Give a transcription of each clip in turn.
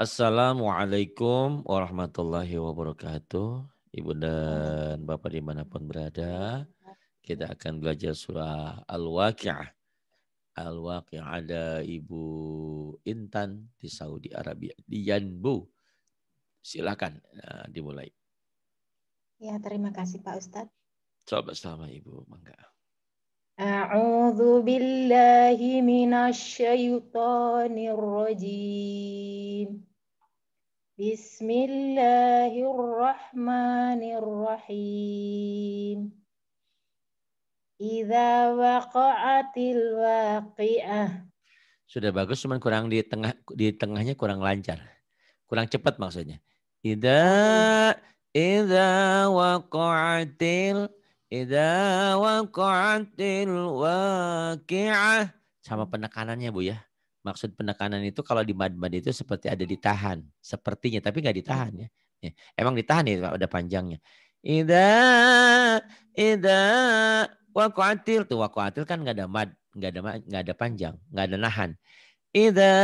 Assalamualaikum warahmatullahi wabarakatuh. Ibu dan Bapak dimanapun berada, kita akan belajar surah Al-Waqi'ah. Al-Waqi'ah ada Ibu Intan di Saudi Arabia, di Yanbu. Silakan nah, dimulai. Ya, terima kasih Pak Ustadz. Coba selama Ibu, mangga. أعوذ بالله من الشيطان الرجيم بسم الله الرحمن الرحيم waqa'atil waqi'ah. Sudah bagus, cuman kurang di tengah di tengahnya kurang lancar. Kurang cepat maksudnya. Ida, Ida waqa'atil Ida waqa'atil waqi'ah. Sama penekanannya Bu ya. Maksud penekanan itu kalau di mad-mad itu seperti ada ditahan, sepertinya tapi nggak iya. ditahan ya. ya. Emang ditahan ya ada panjangnya. Ida ida wakwatil tuh wakwatil kan nggak ada mad, nggak ada nggak ada panjang, nggak ada nahan. Ida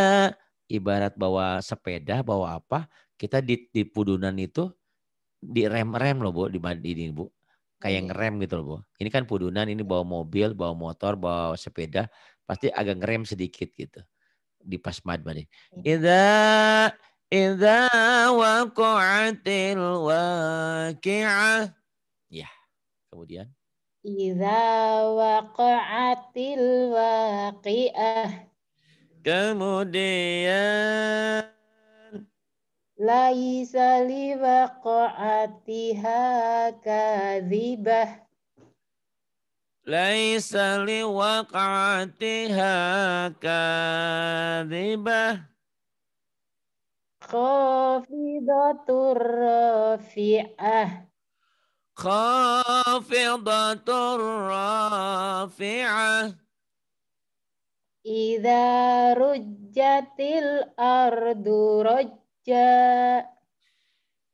ibarat bawa sepeda, bawa apa? Kita di, di pudunan itu di rem rem loh Bu di mad ini Bu. Kayak iya. ngerem gitu loh Bu. Ini kan pudunan, ini iya. bawa mobil, bawa motor, bawa sepeda, pasti agak ngerem sedikit gitu di pas mad berarti. Iya. Idza idza waqa'atil waqi'ah. Ya. Kemudian Idza waqa'atil waqi'ah. Kemudian Laisa liwaqa'atiha kadhibah. ليس لوقعتها كاذبة خافضة رافعة خافضة رافعة إذا رجت الأرض رجا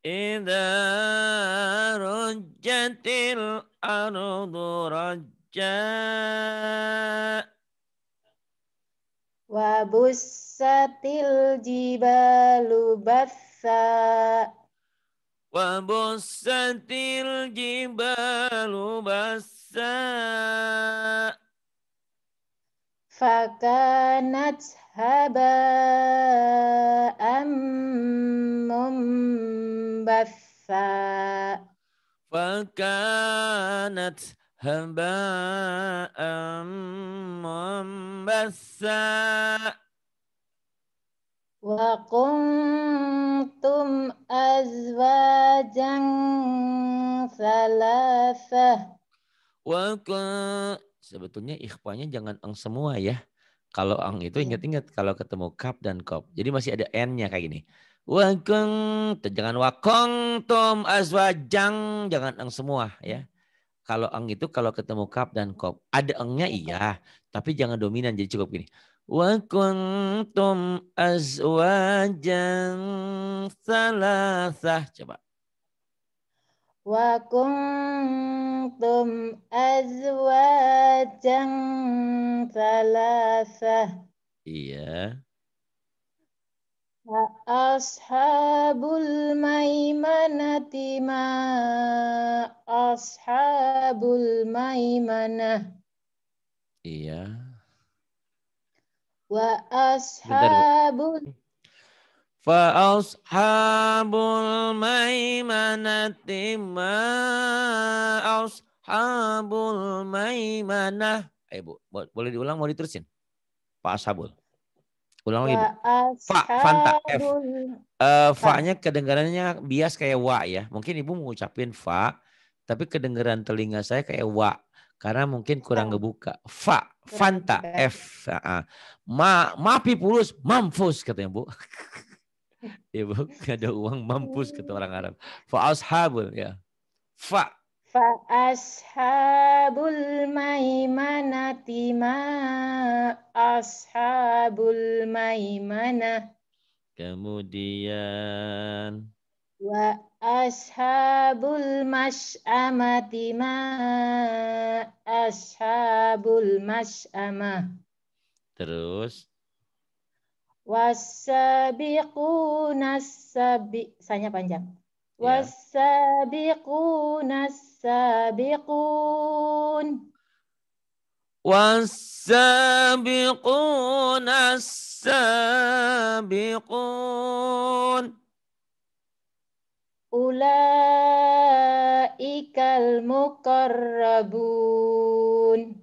إذا رجت الأرض رجا jaa wa bussatil jibalu bassa wa bussatil jibalu bassa fakanat haba bassa. fakanat هباء منبثا وكنتم أزواجا ثلاثة Wakun. Sebetulnya ikhwanya jangan eng semua ya. Kalau ang itu iya. ingat-ingat kalau ketemu kap dan kop. Jadi masih ada n-nya kayak gini. Wakong jangan wakong tom azwajang, jangan ang semua ya. Kalau eng itu kalau ketemu kap dan kop. Ada engnya iya, tapi jangan dominan jadi cukup gini. Wa kuntum azwajan salasah. Coba. Wa kuntum azwajan salasah. Iya. Ashabul maimanati ma ashabul maimanah. Iya. Wa ashabul Fa ashabul maimanati ma ashabul maimanah. Eh, Bu, boleh diulang mau diterusin? Pak Ashabul. Ulang lagi. Fa, Fanta, F. Uh, Fa-nya kedengarannya bias kayak wa ya. Mungkin ibu mengucapin fa, tapi kedengaran telinga saya kayak wa. Karena mungkin kurang ngebuka. Fa, Fanta, F. Uh, ma, mapi pulus, mampus katanya bu. Ibu ada uang mampus kata orang Arab. Fa ashabul ya. Fa Fa ashabul maimanati ma ashabul maimanah. Kemudian wa ashabul mas'amati ma ashabul mas'amah. Terus wasabiquna sabi, sanya panjang. والسابقون السابقون والسابقون السابقون أولئك المقربون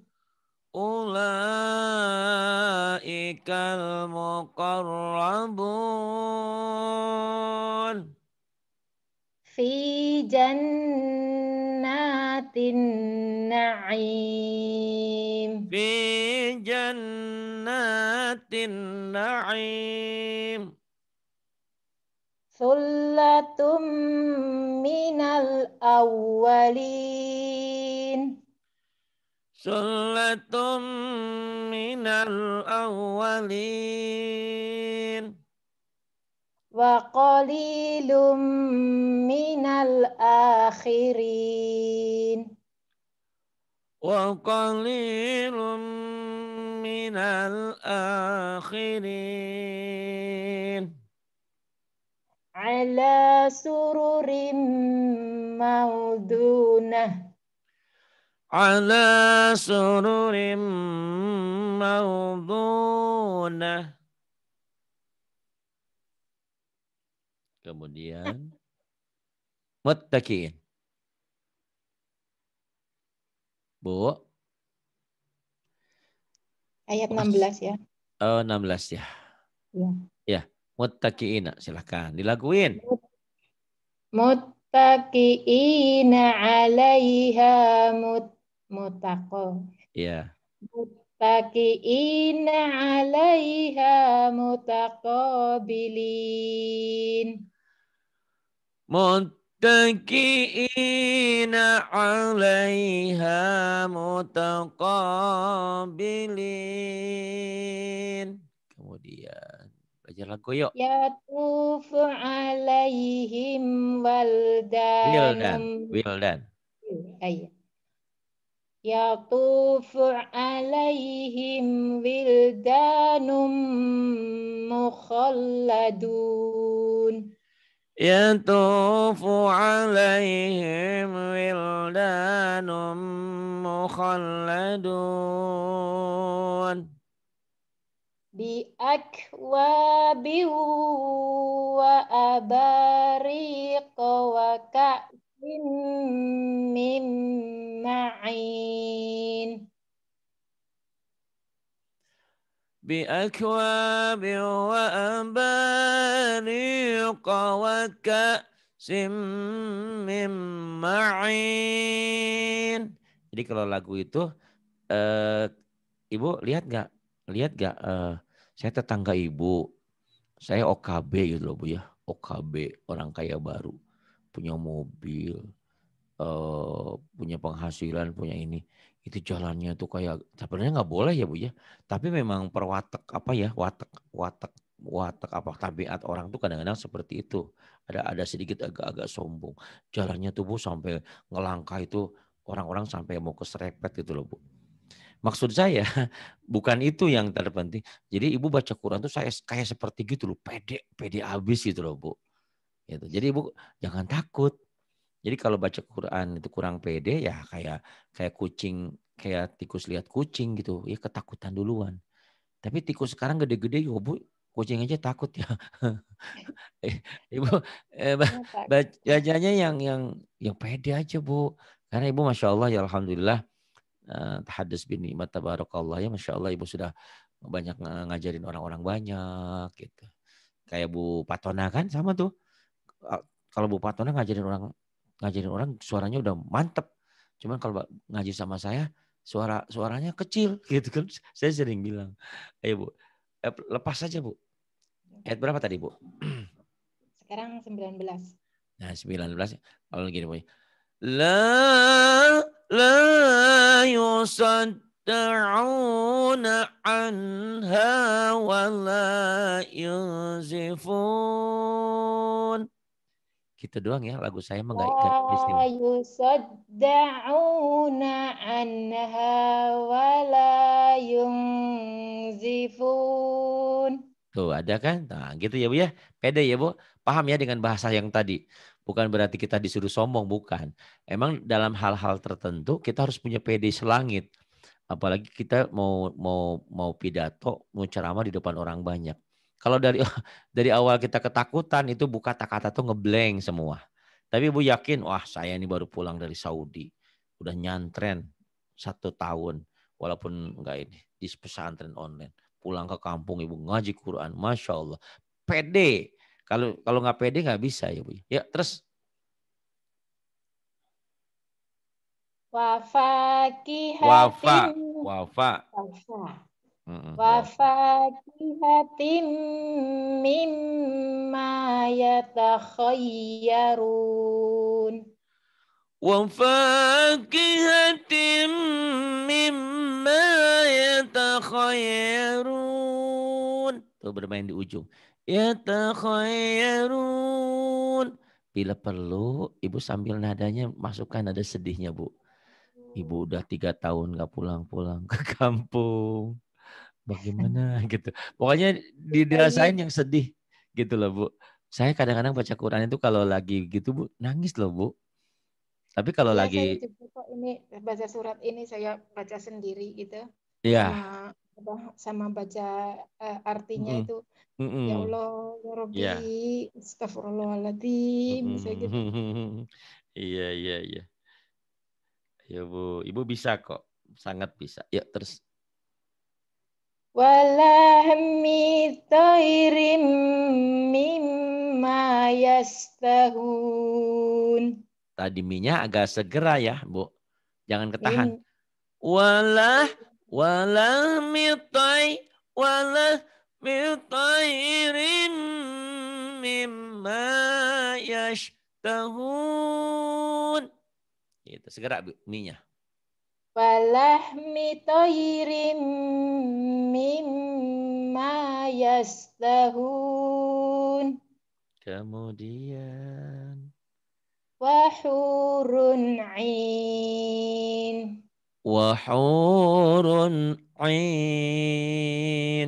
أولئك المقربون fi jannatin na'im fi jannatin na'im sulatum minal awwalin sulatum minal awwalin وقليل من الآخرين وقليل من الآخرين على سرر موضونة على سرر موضونه Kemudian muttaqin. Bu. Ayat 16 ya. Oh, 16 ya. Ya. Ya, muttaqin silahkan dilakuin. Muttaqin 'alaiha mut mutaqo. Ya. Muttaqiin 'alaiha mutaqabilin. متكئين عليها متقابلين kemudian belajar lagu yuk Ya yatufu alaihim waldan wildan wildan Ya tufu alaihim wildanum mukhalladun. يطوف عليهم ولدان مخلدون بأكواب وأباريق وكأس من معين بأكواب وأبانيق وكأس من معين jadi kalau lagu itu eh, ibu lihat nggak lihat nggak Uh, saya tetangga ibu saya OKB gitu loh bu ya OKB orang kaya baru punya mobil Eh, punya penghasilan, punya ini, itu jalannya tuh kayak sebenarnya nggak boleh ya bu ya. Tapi memang perwatek apa ya watek watek watek apa tabiat orang tuh kadang-kadang seperti itu. Ada ada sedikit agak-agak sombong. Jalannya tuh bu sampai ngelangkah itu orang-orang sampai mau keserepet gitu loh bu. Maksud saya bukan itu yang terpenting. Jadi ibu baca Quran tuh saya kayak seperti gitu loh, pede, pede abis gitu loh bu. Gitu. Jadi ibu jangan takut jadi kalau baca Quran itu kurang pede ya kayak kayak kucing, kayak tikus lihat kucing gitu, ya ketakutan duluan. Tapi tikus sekarang gede-gede ya bu, kucing aja takut ya. Eh, ibu eh, iya, bacanya yang yang yang pede aja bu. Karena ibu masya Allah ya alhamdulillah eh, tahadus bin nikmat tabarakallah ya masya Allah ibu sudah banyak ngajarin orang-orang banyak gitu. Kayak Bu Patona kan sama tuh. Kalau Bu Patona ngajarin orang ngajarin orang suaranya udah mantep. Cuman kalau ngaji sama saya suara suaranya kecil gitu kan. Saya sering bilang, "Ayo Bu, eh, lepas saja Bu." Ayat berapa tadi Bu? Sekarang 19. Nah, 19 kalau gini Bu. La la يصدعون عنها ولا yuzifun. Gitu doang ya lagu saya mah enggak enggak istimewa. Yusaddauna anha yunzifun. Tuh, ada kan? Nah, gitu ya Bu ya. Pede ya Bu. Paham ya dengan bahasa yang tadi. Bukan berarti kita disuruh sombong, bukan. Emang dalam hal-hal tertentu kita harus punya pede selangit. Apalagi kita mau mau mau pidato, mau ceramah di depan orang banyak. Kalau dari dari awal kita ketakutan itu buka kata-kata tuh ngebleng semua. Tapi Ibu yakin, wah saya ini baru pulang dari Saudi. Udah nyantren satu tahun. Walaupun enggak ini, di pesantren online. Pulang ke kampung Ibu ngaji Quran. Masya Allah. Pede. Kalau kalau nggak pede nggak bisa ya Bu. Ya terus Wafakihatin. Wafa. Wafa. Wafa. وفاكهة مما يتخيرون وفاكهة مما يتخيرون Tuh bermain di ujung. Yatakhayarun. Bila perlu, ibu sambil nadanya masukkan nada sedihnya, bu. Ibu udah tiga tahun gak pulang-pulang ke kampung bagaimana gitu. Pokoknya iya, iya. dirasain yang sedih gitu loh Bu. Saya kadang-kadang baca Quran itu kalau lagi gitu Bu, nangis loh Bu. Tapi kalau ya, lagi saya kok ini baca surat ini saya baca sendiri gitu. Iya. Sama, sama baca uh, artinya mm. itu mm -mm. ya Allah ya Rabbi yeah. astagfirullahaladzim mm -mm. gitu. iya iya iya. Ya Bu, Ibu bisa kok, sangat bisa. Ya terus wala tairim mimma yastahun. Tadi minyak agak segera ya, Bu. Jangan ketahan. walah Wala wala mitai walah mitairim mimma yastahun. Itu segera Bu, Minyak walahmi toyirim mimma yastahun. Kemudian. Wahurun ain. Wahurun ain.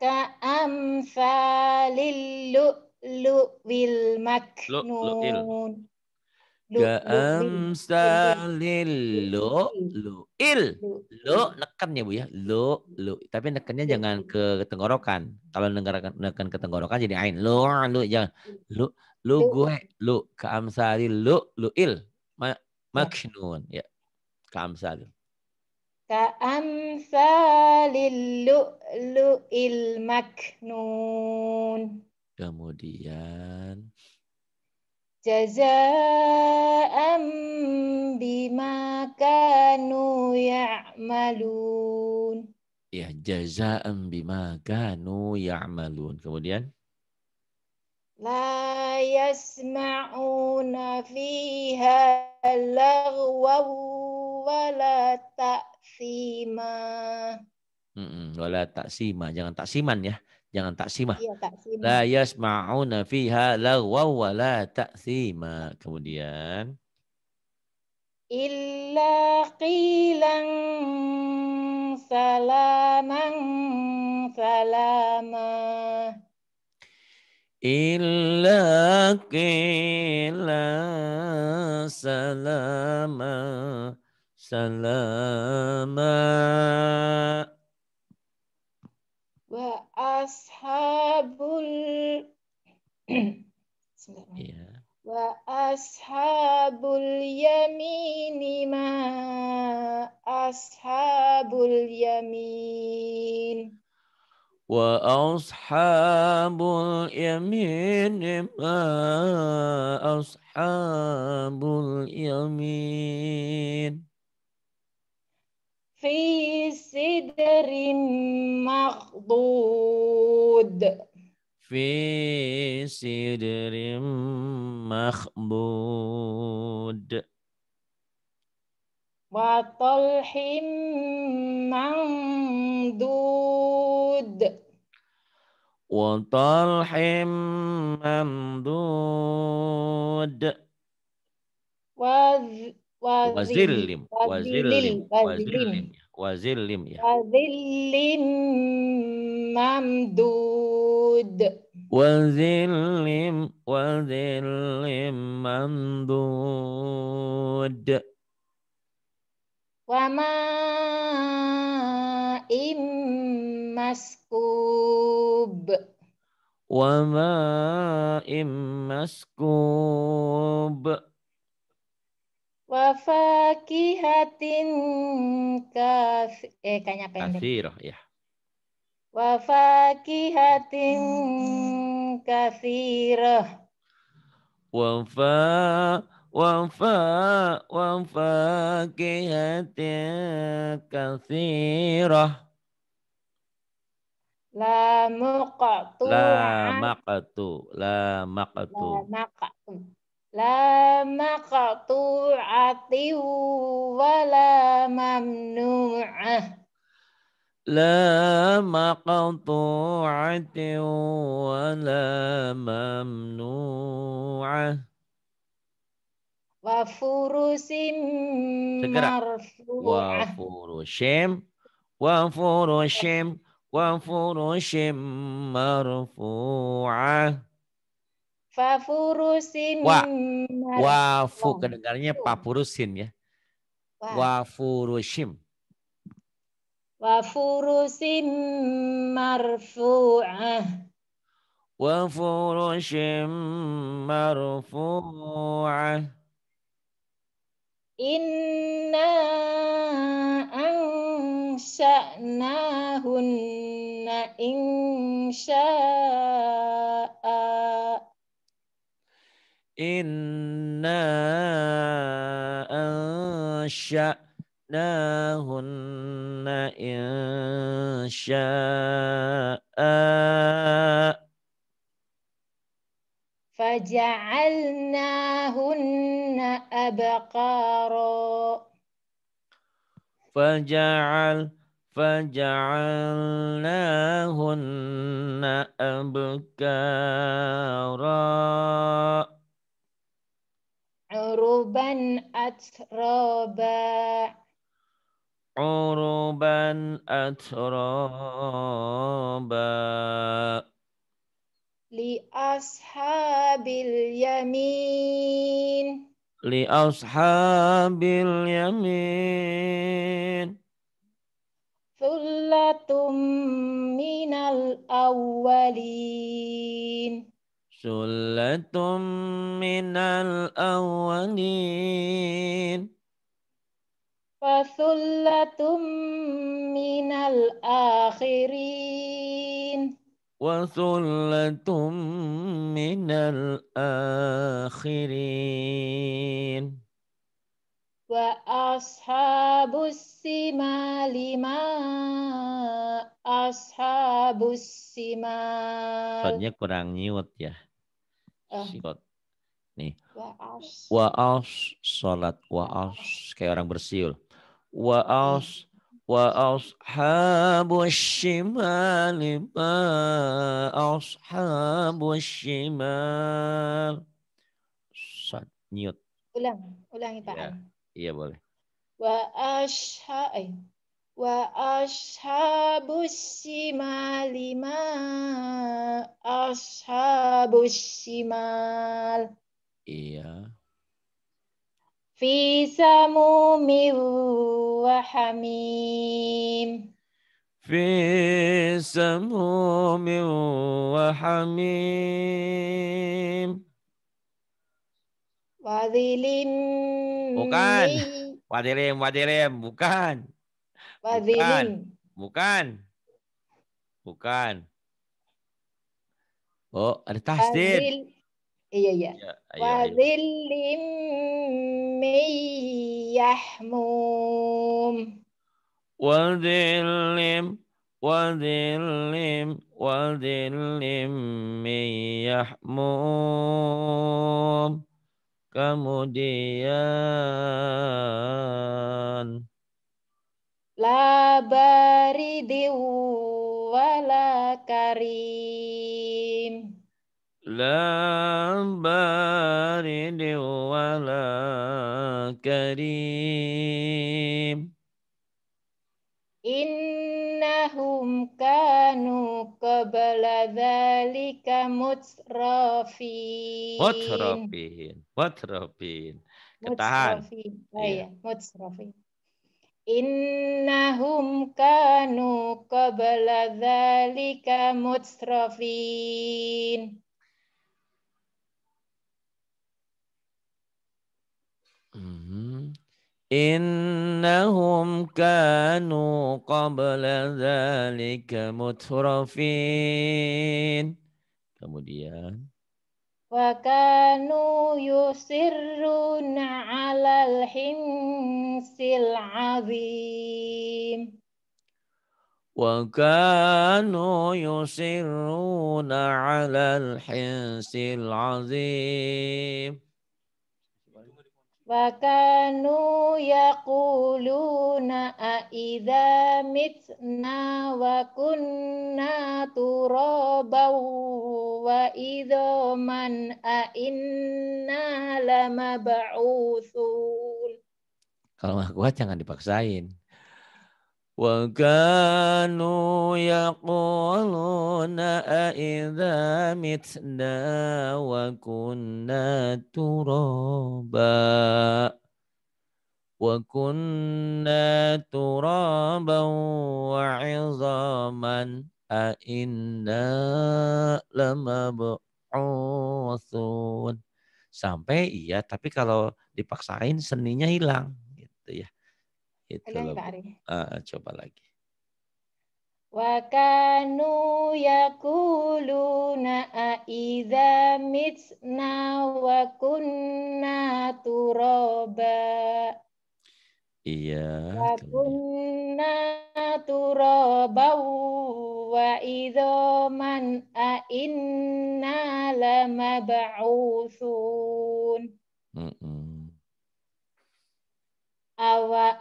Ka'amsalil lu'lu'il maknun. Lu'lu'il. Gaamsalil lo lo il lo neken ya bu ya lo lo tapi nekennya jangan ke tenggorokan kalau neken ke tenggorokan jadi ain lo lo jangan lo lo gue lo gaamsalil lo lo il Ma, maknun ya gaamsalil kaamsalil lo lo il maknun kemudian جزاء bima kanu yamalun ya jazaan bima kanu ya'malun kemudian la yasma'una fiha wa la ta'sima Heeh, wala ta'sima, jangan taksiman ya jangan taksimah. Iya, taksimah. La yasma'una fiha lagwa wa la ta'thima. Kemudian illa qilan salaman salama illa qilan salama salama ashabul yeah. wa ashabul yamini ma ashabul yamin wa ashabul yamin ma ashabul yamin في سدر مخضود في سدر مخضود وطلح ممدود وطلح ممدود wazilim wazilim Wazillim. wazilim Ya. Wazillim ya. mamdud. Wazillim. Wazillim mamdud. Wama maskub. Wama'im maskub. Wafakihatin kas Eh, kayaknya pendek. kasiro ya. Wafakihatin kasiro Wafa, wafa, wafakihatin kasiro. La muqatu La maqtu. La maqtu. La maqtu. لا مقطوعة ولا ممنوعة لا مقطوعة ولا ممنوعة وفرس مرفوعة وفرش وفرش وفرش مرفوعة Fafurusin. Wa. Wafu kedengarannya pafurusin ya. Wa. Wafurushim. Wafurusim marfu'ah. Wafurushim marfu'ah. Inna ansha'nahunna insha'ah. إنا أنشأناهن إن شاء فجعلناهن أبقارا فجعل فجعلناهن أبكارا Uruban atroba. Uruban atroba. Li ashabil yamin. Li ashabil yamin. Thullatum minal awwalin. Sulatum minal awalin. Fasulatum minal akhirin. Wasulatum minal akhirin. Wa ashabus simali ma ashabus simali. Soalnya kurang nyiwet ya. Eh. sikot. Nih. Wa'as salat wa'as kayak orang bersiul. Wa'as wa ashabu shimal ma ashabu shimal sad nyut ulang ulangi pak ya, iya boleh wa eh wa ashabus simal lima ashabus simal iya fi samumi wa hamim fi samumi wa hamim wadilim bukan wadilim wadilim bukan Bukan. Bukan. Bukan. Oh, ada tasdir. Iya, Iya, iya. Wadhillim iya, iya. min yahmum. Wadhillim Wa wadhillim min yahmum. Kemudian La baridi wala karim. La baridi wala karim. Innahum kanu qabla dhalika mutrafin. Mutrafin. Mutrafin. Ketahan. Mutrafin. ya. Mutrafin. Innahum kanu qabla dzalika mutsrafin. Mhm. Innahum kanu qabla dzalika mutrafin. Kemudian وكانوا يصرون على الحنس العظيم وكانوا يصرون على الحنس العظيم Wakanu yakuluna aida mitna wa kunna turabau wa idhoman ainna lamab'utsun. Kalau nggak kuat jangan dipaksain. وكانوا يقولون أئذا متنا وكنا ترابا وكنا ترابا وعظاما أئنا لمبعوثون sampai iya tapi kalau dipaksain seninya hilang gitu ya itu lebih, uh, ah, coba lagi. Wa kanu yakuluna aidza mitna wa kunna turaba. Iya. Wa kunna turaba wa man a inna lamab'utsun. Mm -mm awa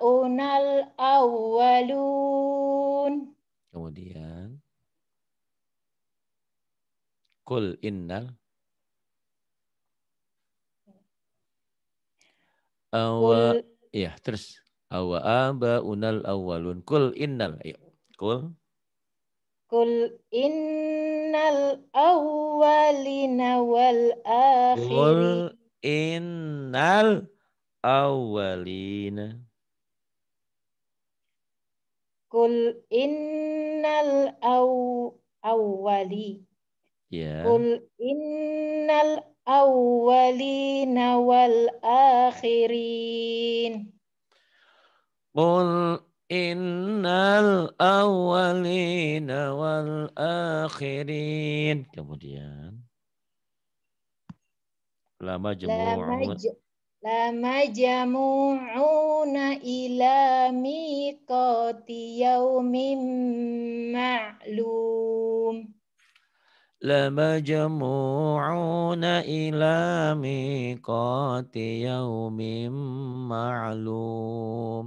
unal awalun. Kemudian Kul innal awa Kul. ya terus awa unal awalun kul innal ayo kul Kul innal awalina wal akhirin innal awalina, Kul innal aw awwali. Ya. Kul innal awwalina wal akhirin. Kul innal awwalina wal akhirin. Kemudian. Lama jamu'un. Lama jamu'una ila miqati yaumin ma'lum. Lama jamu'una ila miqati yaumin ma'lum.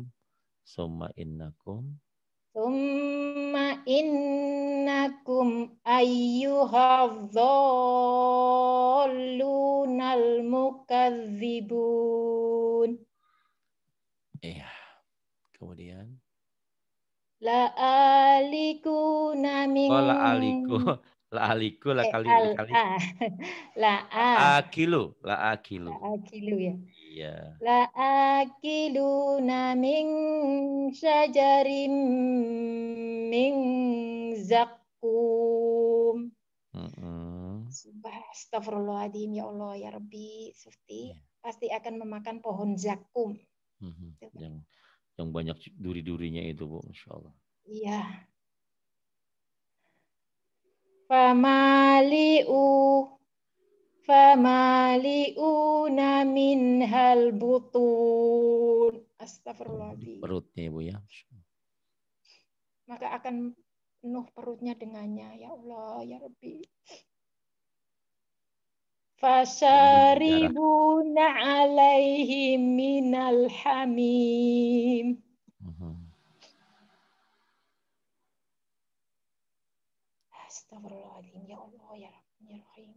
Summa innakum Tumma innakum ayyuhadzallunal mukadzibun. Iya. Kemudian. La aliku namin. Oh, la aliku. La aliku la kali eh, kali. La a. Akilu, la akilu. Eh, la akilu ya. Iya. La akilu naming syajarim min zakum. Mm Astagfirullahaladzim ya Allah ya Rabbi Sufti iya. pasti akan memakan pohon zakum. Mm -hmm. Yang yang banyak duri-durinya itu Bu, Masya Allah. Iya famali'u namin hal butun. Astagfirullahaladzim. Perutnya Ibu ya. Maka akan penuh perutnya dengannya. Ya Allah, ya Rabbi. Fasaribuna alaihim minal hamim. Uh mhm. -huh. Astagfirullahaladzim. Ya Allah, ya Rahman, ya Rahim.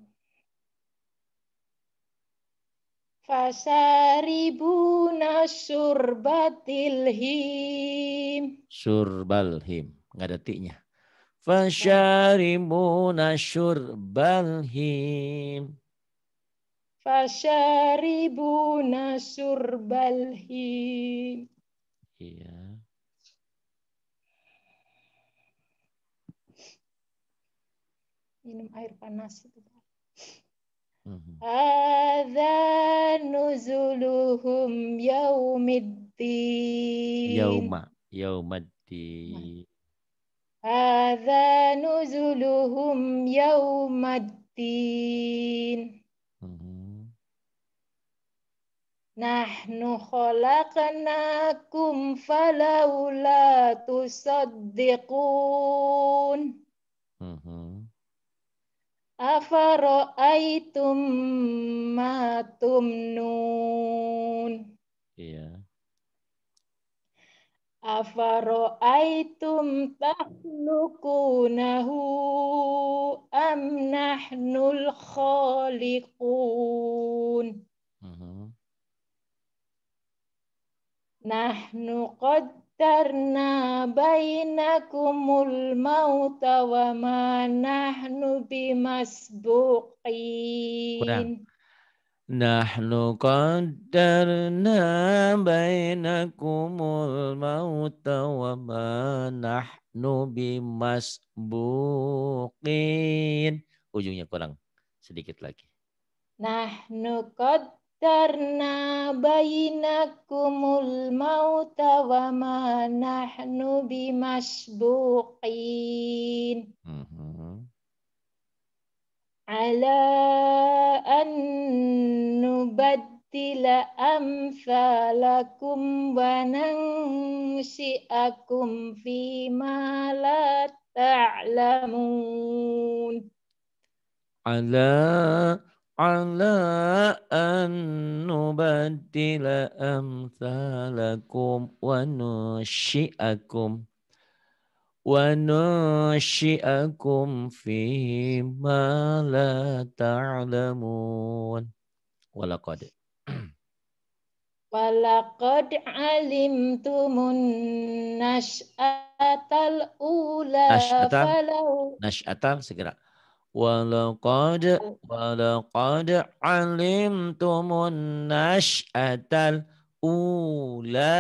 Fasaribuna surbatil him. Surbal him. Nggak ada tiknya. Fasharibuna surbal him. Fasharibuna surbal him. Iya. دينهم أيربا ناس هذا نزلهم يوم الدين يوم يوم الدين هذا نزلهم يوم الدين نحن خلقناكم فلولا تصدقون Afaro'aitum ma tumnun. Iya. Afaro'aitum tahlukunahu am nahnul khaliqun. Uh -huh. Nahnu qad karena bainakumul mauta wa ma nahnu bimasbuqin nahnu qaddarna bainakumul mauta wa ma nahnu bimasbuqin ujungnya kurang sedikit lagi nahnu qaddarna Tarna bainakumul mauta wa ma nahnu bimasbuqin. Mm-hmm. Ala an nubaddila amsalakum wa nansi'akum fima la ta'lamun. Ala ala an nubaddila amsalakum wa nushi'akum wa nushi'akum fi ma la ta'lamun walaqad walaqad alimtumun nash'atal ula nash'atal nash'atal segera ولقد ولقد علمتم النشأة الأولى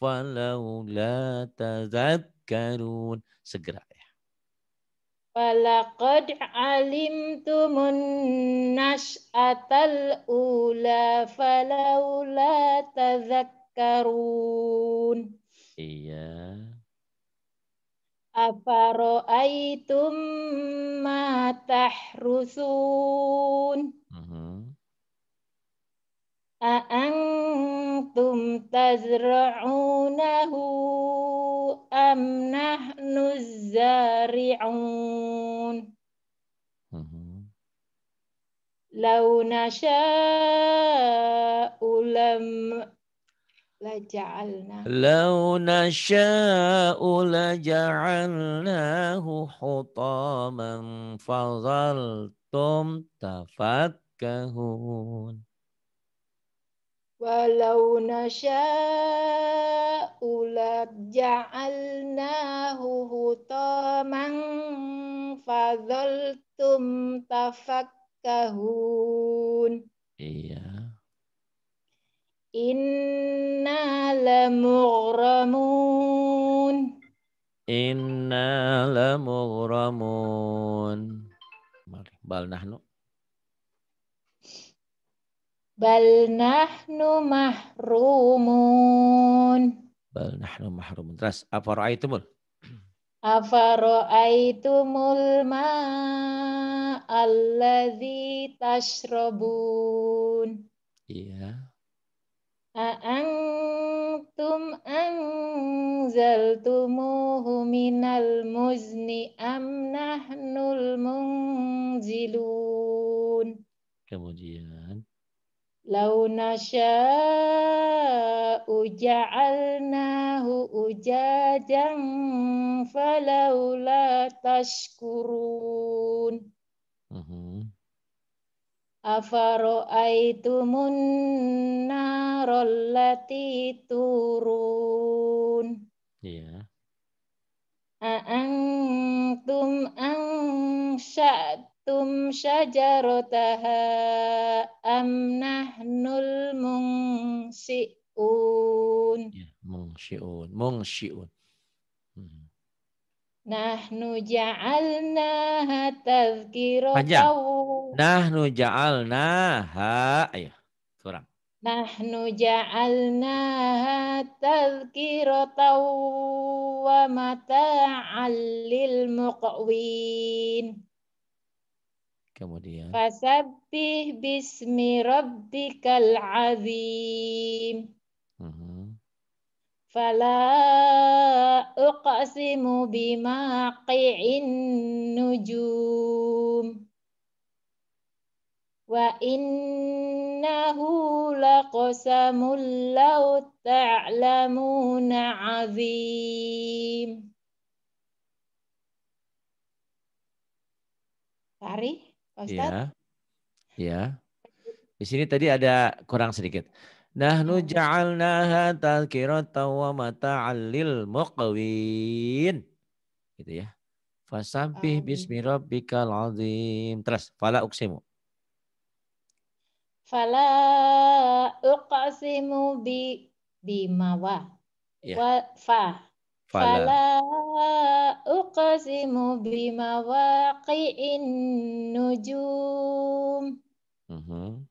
فلولا تذكرون segera ya. Walaqad alimtumun nash'atal ula falaula tazakkarun. Iya. أفرأيتم ما تحرسون أأنتم تزرعونه أم نحن الزارعون لو نشاء لم لجعلناه لو نشاء لجعلناه حطاما فظلتم تفكهون ولو نشاء لجعلناه حطاما فظلتم تفكهون Iya. Inna lamughramun. Inna lamughramun. Mari, bal nahnu. Bal nahnu mahrumun. Bal nahnu mahrumun. Terus, apa ra'aitumul? Afara'aitumul ma'alladzi tashrabun. Iya. Yeah. أأنتم أنزلتموه من المزن أم نحن المنزلون Kemudian Lau nasya'u ja'alnahu ujajan falaula tashkurun. Uh -huh. Afaro'aitumun narallati turun. Iya. A'antum angsya'tum syajarotaha am nahnul mungsi'un. Ya, mungsi'un. Mungsi'un. Nahnu ja'alnaha tazkiratan. Nahnu jaalna ha Ayo, kurang. Nahnu ja'alnaha tazkiratan wa mata'al lil muqwin. Kemudian. Fasabbih bismi rabbikal azim. فلا أقسم بمواقع النجوم وإنه لقسم لو تعلمون عظيم Fahri, Ustaz? Iya. Iya. Di sini tadi ada kurang sedikit. Nahnu oh. ja'alnaha tadhkiratan wa mata'al lil Gitu ya. Fasabbih bismi rabbikal azim. Terus fala uksimu. Fala uksimu bi bimawa. Ya. Wa fa. Fala. uksimu bimawa bimawaqi'in nujum. Uh mhm. -huh.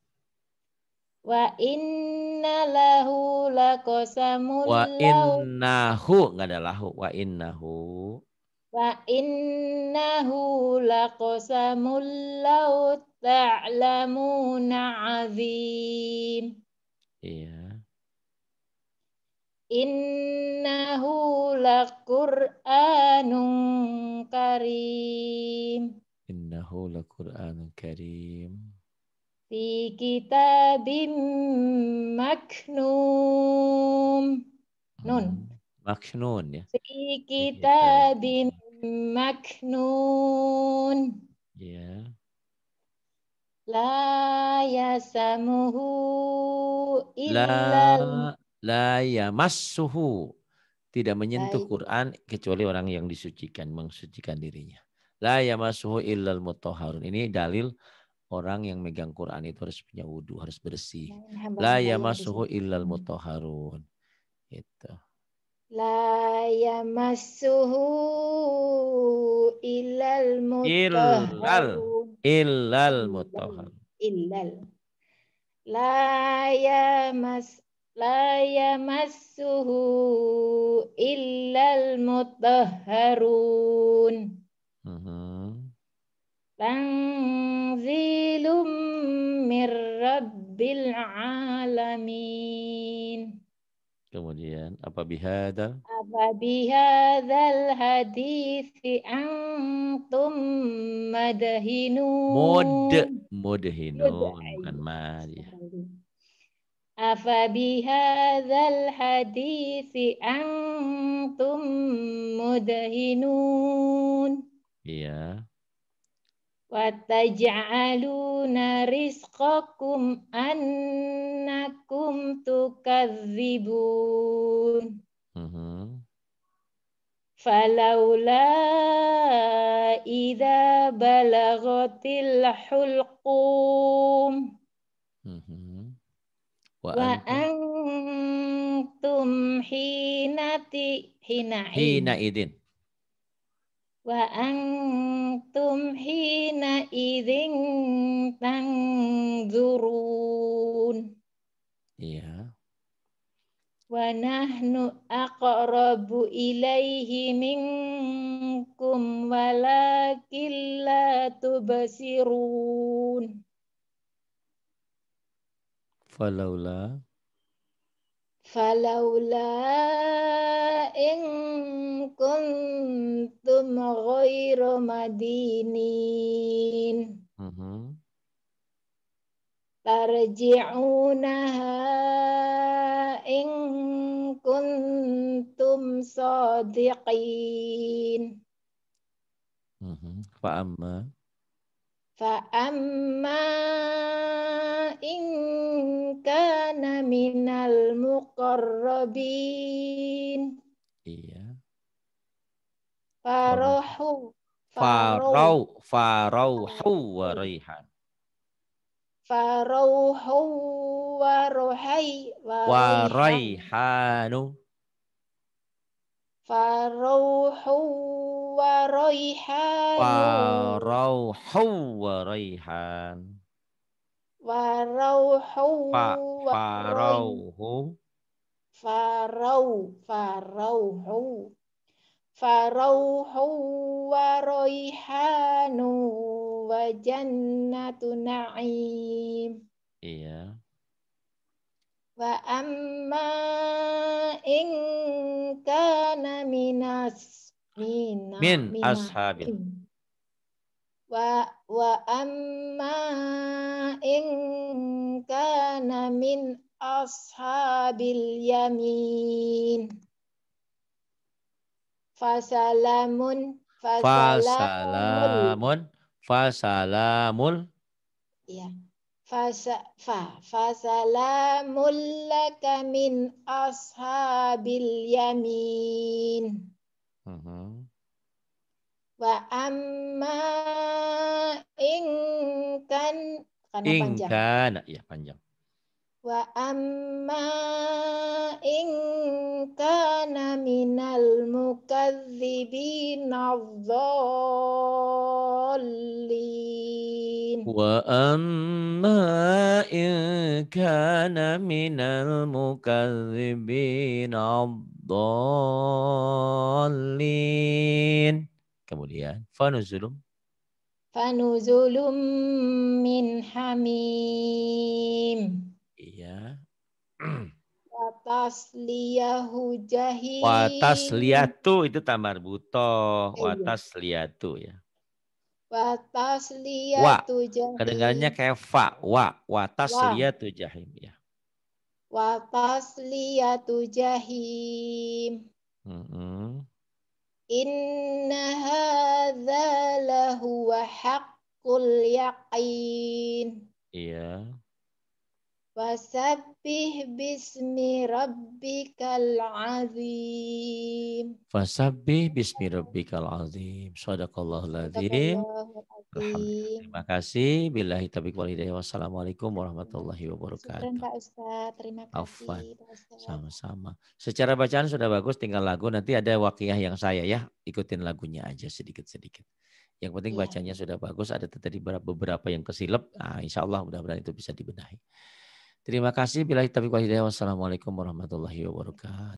Wa inna lahu lakosamun Wa innahu. Enggak ada lahu. Wa innahu. Wa innahu lakosamun lau ta'lamuna azim. Iya. Innahu lakur'anun karim. Innahu lakur'anun karim maknum nun hmm, maknun ya fi iya, iya, iya. kitabim maknun ya مكنون Ya. لا illa la, لا yamassuhu tidak menyentuh Quran kecuali orang yang disucikan mensucikan dirinya. La yamassuhu illal mutahharun. Ini dalil orang yang megang Quran itu harus punya wudhu, harus bersih. La masuhu illal hmm. mutahharun. Itu. La yamassuhu illal mutahharun. Illal. Illal mutahharun. Illal. La yamas La yamassuhu illal mutahharun. Mm -hmm. Tanzilum mir rabbil alamin. Kemudian apa bihada? Apa bihada? hadithi antum madhinun. Mode, modhinun bukan mad. Ya. bihada? bihadal antum mudhinun. Iya. وتجعلون رزقكم أنكم تكذبون فلولا إذا بلغت الحلقوم وأنتم حين حين إذن wa antum hina idzin tanzurun iya wa nahnu aqrabu ilaihi minkum walakin la tubsirun falaula فلولا إن كنتم غير مدينين ترجعونها إن كنتم صادقين فأما فأما إن كان من المقربين iya farohu farau farauhu wa raihan farauhu wa Farouhu wa raihan. Farouhu wa raihan. Farouhu wa Farouhu. Farau, wa wa Iya. Wa amma in kana minas mina, min mina, ashabil. Wa wa amma in kana min ashabil yamin. Fasalamun fasalamun fasalamul. fasalamun. Ya. Fasa, fa, fasalamul laka min ashabil yamin. Uh-huh. Wa amma kan, ingkan. Karena iya, ingkan, panjang. ya panjang. وأما إن كان من المكذبين الضالين وأما إن كان من المكذبين الضالين kemudian فنزلهم فنزل من حميم Watas liyahu jahim. Watas liyatu itu tamar buto. Iya. Watas liyatu ya. Watas liyatu jahim. Kedengarannya kayak fa. Wa. Watas wa. liyatu jahim ya. Watas liyatu jahim. Mm -hmm. Inna hadha lahu haqqul yaqin. Iya. Wasab Fasabbih bismi rabbikal azim. Fasabbih bismi rabbikal azim. Sadaqallahul azim. Alhamdulillah. Terima kasih. Billahi taufiq wal hidayah. Wassalamualaikum warahmatullahi wabarakatuh. Terima Pak Ustaz. Terima kasih. Sama-sama. Secara bacaan sudah bagus. Tinggal lagu. Nanti ada wakiyah yang saya ya. Ikutin lagunya aja sedikit-sedikit. Yang penting ya. bacanya sudah bagus. Ada tadi beberapa yang kesilap. Nah, insya Allah mudah-mudahan itu bisa dibenahi. Terima kasih. Bila kita Wassalamualaikum warahmatullahi wabarakatuh.